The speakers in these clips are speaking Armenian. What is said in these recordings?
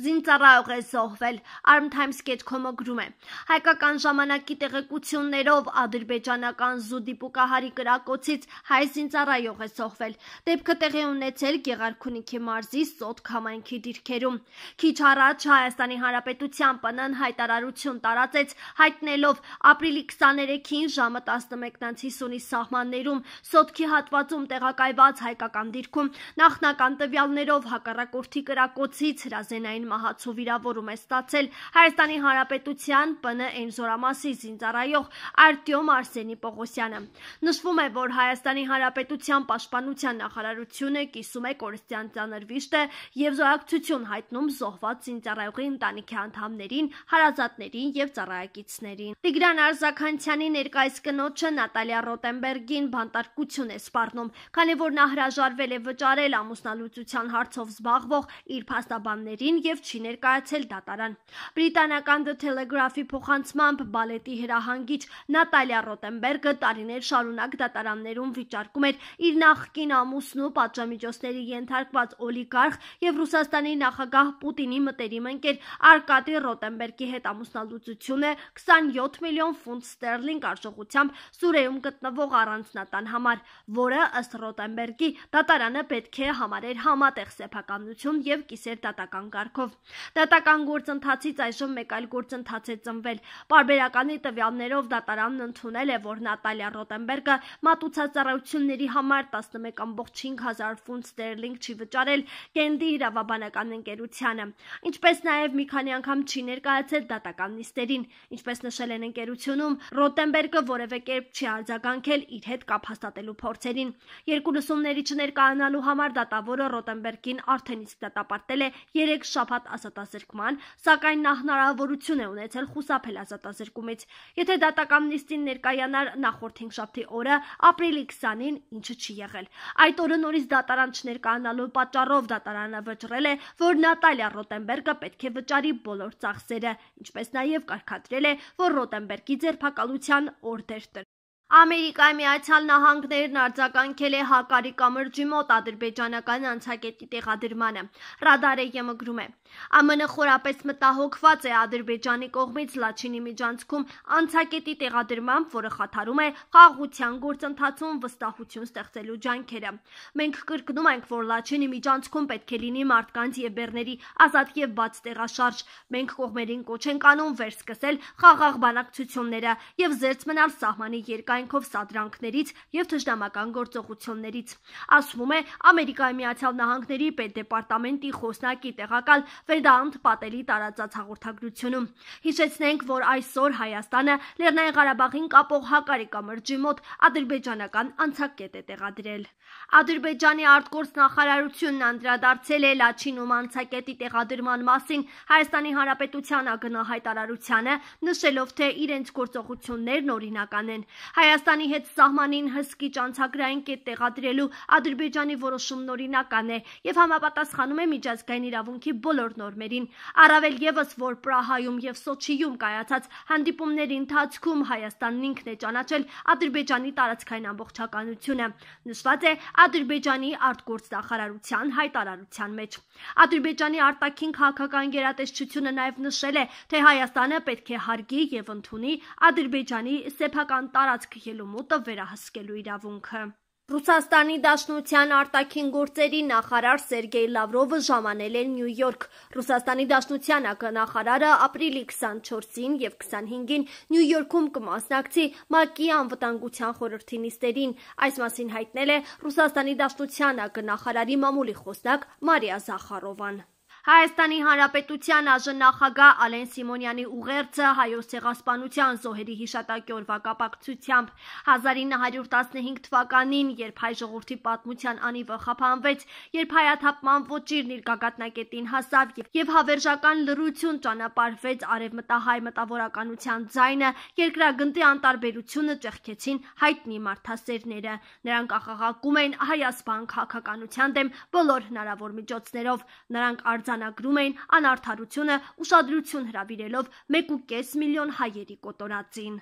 զինծառայող է զոհվել։ Armtimes կետքոմը գրում է. Հայկական ժամանակի տեղեկություններով ադրբեջանական զուդի պուկահարի կրակոցից հայ զինծառայող է զոհվել։ Դեպքը տեղի ունեցել Գեղարքունիքի մարզի Սոտ համայնքի դիրքերում։ Քիչ առաջ Հայաստանի Հանրապետության ՊՆ-ն հայտարարություն տարածեց հայտնելով ապրիլի 23-ին ժամը 11:50-ի սահմաններում Սոտքի հատվածում տեղակայված հայկական դիրքում նախնական տվյալներով հակառակորդի կրակոցից հրազենային այն մահացու վիրավորում է ստացել Հայաստանի Հանրապետության ՊՆ այն զորամասի զինծառայող Արտյոմ Արսենի Պողոսյանը։ Նշվում է, որ Հայաստանի Հանրապետության պաշտպանության նախարարությունը կիսում է կորստյան ծանր վիշտը եւ զորակցություն հայտնում զոհված զինծառայողի ընտանիքի անդամներին, հարազատներին եւ ծառայակիցներին։ Տիգրան Արզականցյանի ներկայիս կնոջը Նատալիա Ռոտենբերգին բանտարկություն է սպառնում, քանի որ նա հրաժարվել է վճարել ամուսնալուծության հարցով զբաղվող իր փաստաբաններին եւ եւ չի ներկայացել դատարան։ Բրիտանական The Telegraph-ի փոխանցմամբ բալետի հրահանգիչ Նատալիա Ռոտենբերգը տարիներ շարունակ դատարաններում վիճարկում էր իր նախկին ամուսնու պատժամիջոցների ենթարկված օլիգարխ եւ Ռուսաստանի նախագահ Պուտինի մտերիմընկեր Արկադի Ռոտենբերգի հետ ամուսնալուծությունը 27 միլիոն ֆունտ ստերլինգ արժողությամբ Սուրեում գտնվող առանձնատան համար, որը ըստ Ռոտենբերգի դատարանը պետք է համարեր համատեղ սեփականություն եւ կիսեր դատական կարգով կարգով։ Դատական գործընթացից այժմ մեկ այլ գործընթաց է ծնվել։ Բարբերականի տվյալներով դատարանն ընդունել է, որ Նատալիա Ռոտենբերգը մատուցած ծառայությունների համար 11.5000 ֆունտ ստերլինգ չի վճարել Գենդի իրավաբանական ընկերությանը, ինչպես նաև մի քանի անգամ չի ներկայացել դատական նիստերին, ինչպես նշել են ընկերությունում, Ռոտենբերգը որևէ կերպ չի արձագանքել իր հետ կապ հաստատելու փորձերին։ Երկու լսումների չներկայանալու համար դատավորը Ռոտենբերգին արդեն իսկ դատապարտել է 3 շաբաթ շփոթ ազատազրկման, սակայն նա հնարավորություն է ունեցել խուսափել ազատազրկումից։ Եթե դատական նիստին ներկայանար նախորդ 5 շաբթի օրը, ապրիլի 20-ին, ինչը չի եղել։ Այդ օրը նորից դատարան չներկայանալու պատճառով դատարանը վճռել է, որ Նատալիա Ռոտենբերգը պետք է վճարի բոլոր ծախսերը, ինչպես նաև կարգադրել է, որ Ռոտենբերգի ձերբակալության օրդեր Ամերիկայի Միացյալ Նահանգներն արձագանքել է հակարի կամրջի մոտ ադրբեջանական անցակետի տեղադրմանը։ Ռադարը եմգրում է։ ԱՄՆ խորապես մտահոգված է Ադրբեջանի կողմից Լաչինի միջանցքում անցակետի տեղադրմամբ, որը խաթարում է խաղաղության գործընթացում վստահություն ստեղծելու ջանքերը։ Մենք կրկնում ենք, որ Լաչինի միջանցքում պետք է լինի մարդկանց եւ բեռների ազատ եւ բաց տեղաշարժ։ Մենք կողմերին կոչ ենք անում վերսկսել խաղաղ բանակցությունները եւ զերծ մնալ սահմանի երկայն կյանքով սադրանքներից եւ թշնամական գործողություններից։ Ասվում է Ամերիկայի Միացյալ Նահանգների պետդեպարտամենտի խոսնակի տեղակալ Վերդանտ Պատելի տարածած հաղորդագրությունում։ Հիշեցնենք, որ այսօր Հայաստանը Լեռնային Ղարաբաղին կապող հակարեկամրջի մոտ ադրբեջանական անցակետ է տեղադրել։ Ադրբեջանի արտգործնախարարությունն անդրադարձել է Լաչինում անցակետի տեղադրման մասին Հայաստանի Հանրապետության ագնահայտարարությանը, նշելով, թե իրենց գործողություններն օրինական են։ Հայ Հայաստանի հետ սահմանին հսկի ճանցագրային կետ տեղադրելու Ադրբեջանի որոշումն օրինական է եւ համապատասխանում է միջազգային իրավունքի բոլոր նորմերին։ Առավել եւս, որ Պրահայում եւ Սոչիում կայացած հանդիպումների ընթացքում Հայաստանն ինքն է ճանաչել Ադրբեջանի տարածքային ամբողջականությունը։ Նշված է Ադրբեջանի արտգործնախարարության հայտարարության մեջ։ Ադրբեջանի արտաքին քաղաքական գերատեսչությունը նաեւ նշել է, թե Հայաստանը պետք է հարգի եւ ընդունի Ադրբեջանի սեփական տարածք տարածք ելումուտը վերահսկելու իրավունքը։ Ռուսաստանի Դաշնության արտաքին գործերի նախարար Սերգեյ Լավրովը ժամանել է Նյու Յորք։ Ռուսաստանի Դաշնության ակնախարարը ապրիլի 24-ին եւ 25-ին Նյու Յորքում կմասնակցի ՄԱԿ-ի անվտանգության խորհրդի նիստերին։ Այս մասին հայտնել է Ռուսաստանի Դաշնության ակնախարարի մամուլի խոսնակ Մարիա Զախարովան։ Հայաստանի Հանրապետության ԱԺ-նախագահ Ալեն Սիմոնյանի ուղերձը հայոց ցեղասպանության զոհերի հիշատակի օրվա կապակցությամբ 1915 թվականին, երբ հայ ժողովրդի պատմության անիվը խափանվեց, երբ հայաթափման ոճիրն իր գագաթնակետին հասավ եւ, եւ հավերժական լրություն ճանապարհվեց արևմտահայ մտավորականության ձայնը, երկրագնդի անտարբերությունը ճեղքեցին հայտնի մարդասերները։ Նրանք ախաղակում են հայասպան քաղաքականության դեմ բոլոր հնարավոր միջոցներով։ Նրանք արձ արձանագրում էին անարդարությունը ուշադրություն հրավիրելով 1.5 միլիոն հայերի կոտորածին։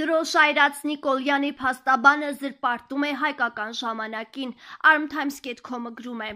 Դրոշայրած Նիկոլյանի փաստաբանը զրպարտում է հայկական ժամանակին։ Arm Times.com-ը գրում է.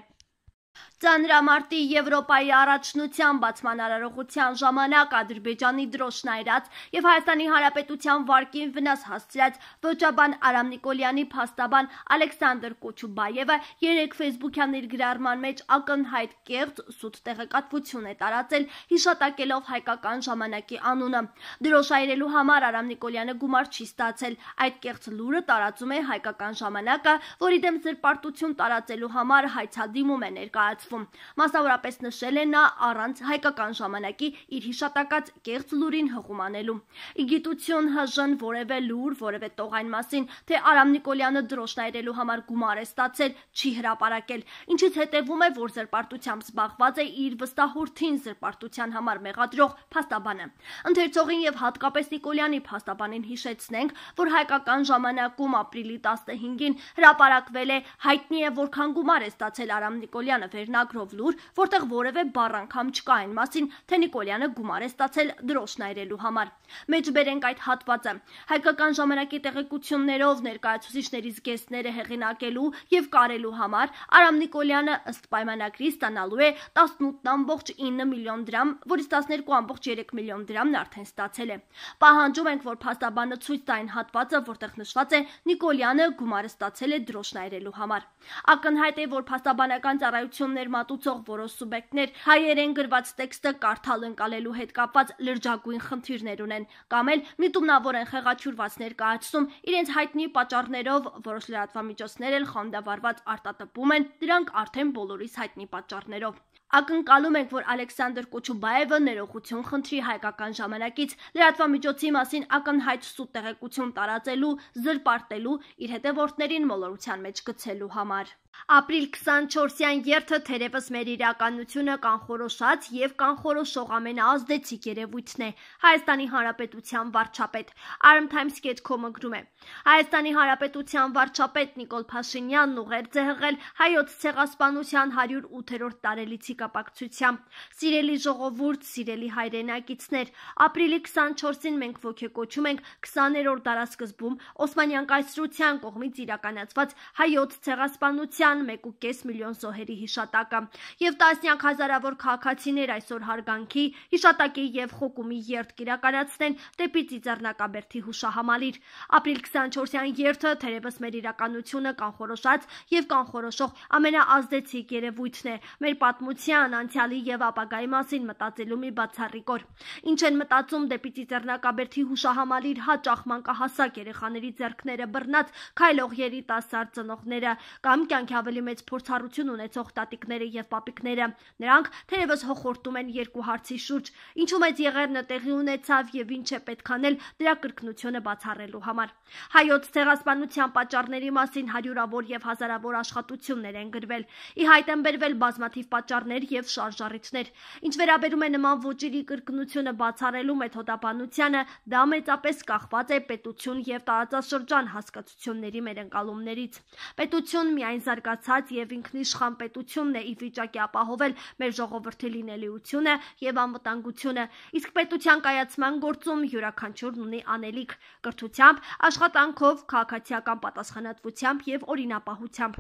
Ծանրամարտի Եվրոպայի առաջնության բացման արարողության ժամանակ Ադրբեջանի դրոշն այրած եւ Հայաստանի Հանրապետության վարկին վնաս հասցրած վճաբան Արամ Նիկոլյանի փաստաբան Ալեքսանդր Կոչուբայևը երեք Facebook-յան իր գրառման մեջ ակնհայտ կեղծ սուտ տեղեկատվություն է տարածել, հիշատակելով հայկական ժամանակի անունը։ Դրոշ այրելու համար Արամ Նիկոլյանը գումար չի ստացել։ Այդ կեղծ լուրը տարածում է հայկական ժամանակը, որի դեմ զրպարտություն տարածելու համար հայցադիմում է ներկա ներկայացվում։ Մասնավորապես նշել է նա առանց հայկական ժամանակի իր հիշատակած կեղծ լուրին հղումանելու։ Իգիտություն հժն որևէ լուր, որևէ տող այն մասին, թե Արամ Նիկոլյանը դրոշնայրելու համար գումար է ստացել, չի հրապարակել, ինչից հետևում է, որ զրպարտությամբ զբաղված է իր վստահորդին զրպարտության համար մեղադրող փաստաբանը։ Ընթերցողին եւ հատկապես Նիկոլյանի փաստաբանին հիշեցնենք, որ հայկական ժամանակում ապրիլի 15-ին հրապարակվել է հայտնի է որքան գումար է ստացել Արամ Նիկոլյանը վերնագրով լուր, որտեղ որևէ բառ անգամ չկա այն մասին, թե Նիկոլյանը գումար է ստացել դրոշն այրելու համար։ Մեջբերենք այդ հատվածը։ Հայկական ժամանակի տեղեկություններով ներկայացուցիչների զգեստները հեղինակելու եւ կարելու համար Արամ Նիկոլյանը ըստ պայմանագրի ստանալու է 18.9 միլիոն դրամ, որից 12.3 միլիոն դրամն արդեն ստացել է։ Պահանջում ենք, որ փաստաբանը ցույց տա այն հատվածը, որտեղ նշված է Նիկոլյանը գումարը ստացել է դրոշն այրելու համար։ Ակնհայտ է, որ փաստաբանական ծառայություն կառավարություններ մատուցող որոշ սուբյեկտներ հայերեն գրված տեքստը կարդալ ընկալելու հետ կապված լրջագույն խնդիրներ ունեն կամ էլ միտումնավոր են խեղաչուրված ներկայացնում իրենց հայտնի պատճառներով որոշ լրատվամիջոցներ էլ խանդավառված արտատպում են դրանք արդեն բոլորիս հայտնի պատճառներով Ակնկալում ենք, որ Ալեքսանդր Կոչուբայևը ներողություն խնդրի հայկական ժամանակից լրատվամիջոցի մասին ակնհայտ սուտ տեղեկություն տարածելու, զրպարտելու, իր հետևորդներին մոլորության մեջ գցելու համար։ Ապրիլ 24-յան երթը թերևս մեր իրականությունը կանխորոշած եւ կանխորոշող ամենաազդեցիկ երևույթն է, Հայաստանի Հանրապետության վարչապետ։ Armtimes.com-ը գրում է. Հայաստանի Հանրապետության վարչապետ Նիկոլ Փաշինյանն ուղերձ է հղել հայոց ցեղասպանության 108-րդ տարելիցի կապակցությամբ։ Սիրելի ժողովուրդ, սիրելի հայրենակիցներ, ապրիլի 24-ին մենք ողջեկոչում ենք 20-րդ դարաշրջանում Օսմանյան կայսրության կողմից իրականացված հայոց ցեղասպանության Ֆրանսիան 1.5 միլիոն զոհերի հիշատակը եւ տասնյակ հազարավոր քաղաքացիներ այսօր հարգանքի, հիշատակի եւ խոկումի երթ կիրականացնեն դեպի Ծիծեռնակաբերդի հուշահամալիր։ Ապրիլ 24-յան երթը թերևս մեր իրականությունը կանխորոշած եւ կանխորոշող ամենաազդեցիկ երևույթն է մեր պատմության, անցյալի եւ ապագայի մասին մտածելու մի բացառիկ օր։ Ինչ են մտածում դեպի Ծիծեռնակաբերդի հուշահամալիր հաճախ մանկահասակ երեխաների ձեռքները բռնած քայլող երիտասարդ ծնողները կամ կյանքի մինչ ավելի մեծ փորձառություն ունեցող տատիկները եւ պապիկները։ Նրանք թերևս հոխորտում են երկու հարցի շուրջ. ինչու մեծ եղերնը տեղի ունեցավ եւ ինչ է պետք անել դրա կրկնությունը բացառելու համար։ Հայոց ցեղասպանության պատճառների մասին հարյուրավոր եւ հազարավոր աշխատություններ են գրվել։ Ի հայտ են բերվել բազմաթիվ պատճառներ եւ շարժառիթներ։ Ինչ վերաբերում է նման ոճերի կրկնությունը բացառելու մեթոդաբանությանը, դա մեծապես կախված է պետություն եւ տարածաշրջան հասկացությունների մեր ընկալումներից։ Պետություն միայն զարգ զարգացած եւ ինքնիշխան պետությունն է ի վիճակի ապահովել մեր ժողովրդի լինելիությունը եւ անվտանգությունը։ Իսկ պետության կայացման գործում յուրաքանչյուրն ունի անելիք՝ կրթությամբ, աշխատանքով, քաղաքացիական պատասխանատվությամբ եւ օրինապահությամբ։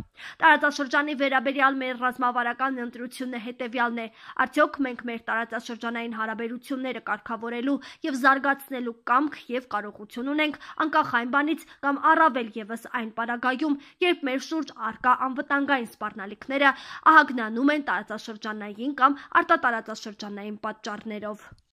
Տարածաշրջանի վերաբերյալ մեր ռազմավարական ընտրությունը հետեւյալն է. արդյոք մենք մեր տարածաշրջանային հարաբերությունները կարգավորելու եւ զարգացնելու կամք եւ կարողություն ունենք անկախ այն բանից կամ առավել եւս այն պարագայում, երբ մեր շուրջ արկա անվտանգային սպառնալիքները ահագնանում են տարածաշրջանային կամ արտատարածաշրջանային պատճառներով։